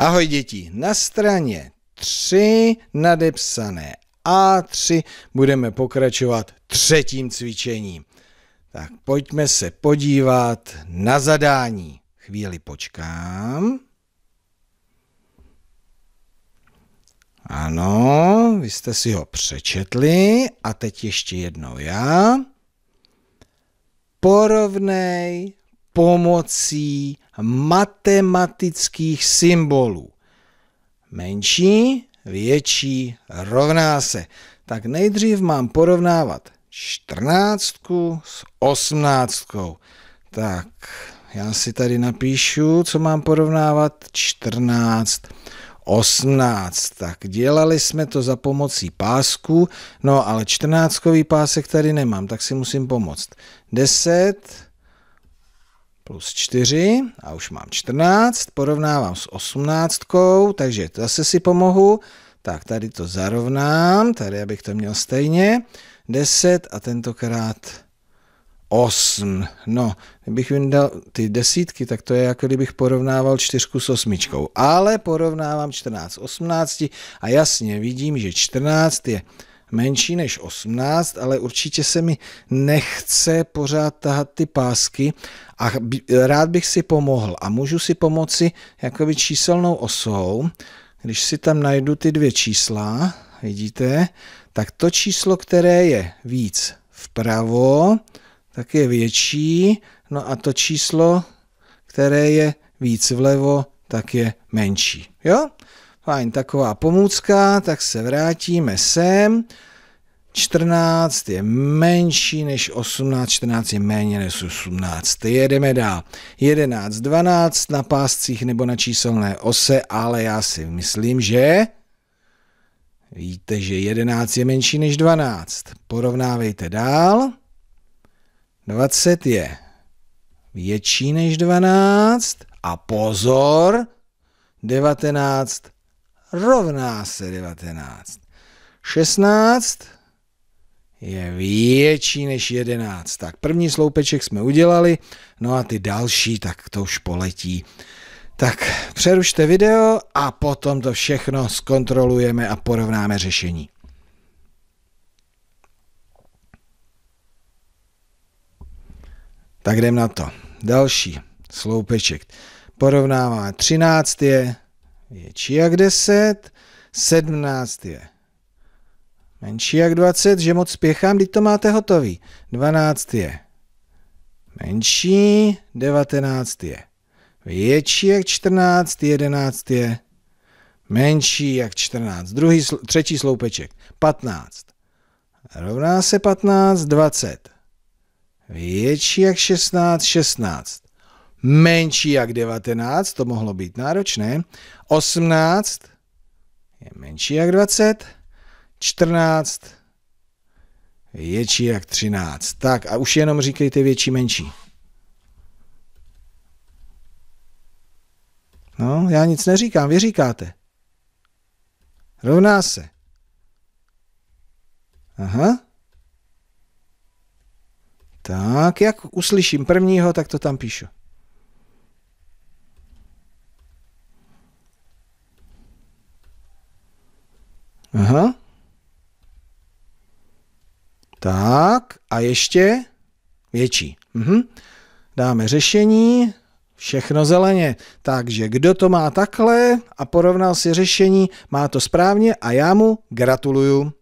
Ahoj děti, na straně 3 nadepsané A3 budeme pokračovat třetím cvičením. Tak pojďme se podívat na zadání. Chvíli počkám. Ano, vy jste si ho přečetli a teď ještě jednou já. Porovnej pomocí matematických symbolů. Menší, větší, rovná se. Tak nejdřív mám porovnávat čtrnáctku s osmnáctkou. Tak, já si tady napíšu, co mám porovnávat. 14, 18. Tak dělali jsme to za pomocí pásku, no ale čtrnáctkový pásek tady nemám, tak si musím pomoct. 10, plus 4 a už mám 14, porovnávám s 18, takže zase si pomohu. Tak tady to zarovnám, tady abych to měl stejně. 10 a tentokrát 8. No, kdybych vyndal ty desítky, tak to je jako kdybych porovnával čtyřku s osmičkou. Ale porovnávám 14 s 18 a jasně vidím, že 14 je menší než 18, ale určitě se mi nechce pořád tahat ty pásky a rád bych si pomohl. A můžu si pomoci jakoby číselnou osou, když si tam najdu ty dvě čísla, vidíte, tak to číslo, které je víc vpravo, tak je větší, no a to číslo, které je víc vlevo, tak je menší. Jo? Fajn, taková pomůcka, tak se vrátíme sem. 14 je menší než 18, 14 je méně než 18. Jedeme dál. 11, 12 na páscích nebo na číselné ose, ale já si myslím, že... Víte, že 11 je menší než 12. Porovnávejte dál. 20 je větší než 12. A pozor, 19 rovná se 19. 16 je větší než 11. Tak první sloupeček jsme udělali, no a ty další, tak to už poletí. Tak přerušte video a potom to všechno zkontrolujeme a porovnáme řešení. Tak jdem na to. Další sloupeček. Porovnáváme. 13 je větší jak 10, 17 je menší jak 20, že moc spěchám, teď to máte hotový. 12 je menší, 19 je větší jak 14, 11 je menší jak 14. Druhý, třetí sloupeček, 15. Rovná se 15, 20. Větší jak 16, 16 menší jak 19, to mohlo být náročné, 18 je menší jak 20, 14 větší jak 13. Tak a už jenom říkejte větší, menší. No, já nic neříkám, vy říkáte. Rovná se. Aha. Tak, jak uslyším prvního, tak to tam píšu. Aha. Tak a ještě větší. Mhm. Dáme řešení, všechno zeleně. Takže kdo to má takhle a porovnal si řešení, má to správně a já mu gratuluju.